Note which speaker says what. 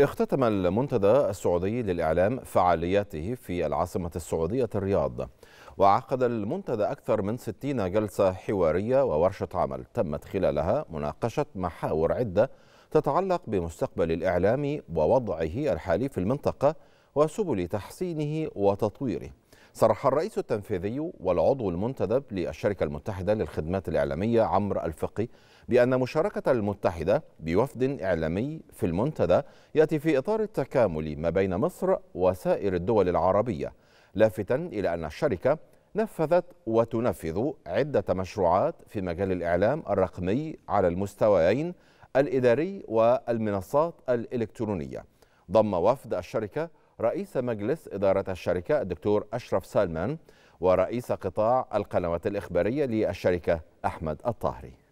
Speaker 1: اختتم المنتدى السعودي للإعلام فعالياته في العاصمة السعودية الرياض وعقد المنتدى أكثر من 60 جلسة حوارية وورشة عمل تمت خلالها مناقشة محاور عدة تتعلق بمستقبل الإعلام ووضعه الحالي في المنطقة وسبل تحسينه وتطويره صرح الرئيس التنفيذي والعضو المنتدب للشركة المتحدة للخدمات الإعلامية عمرو الفقي بأن مشاركة المتحدة بوفد إعلامي في المنتدى يأتي في إطار التكامل ما بين مصر وسائر الدول العربية لافتا إلى أن الشركة نفذت وتنفذ عدة مشروعات في مجال الإعلام الرقمي على المستويين الإداري والمنصات الإلكترونية ضم وفد الشركة رئيس مجلس إدارة الشركة الدكتور أشرف سلمان ورئيس قطاع القنوات الإخبارية للشركة أحمد الطاهري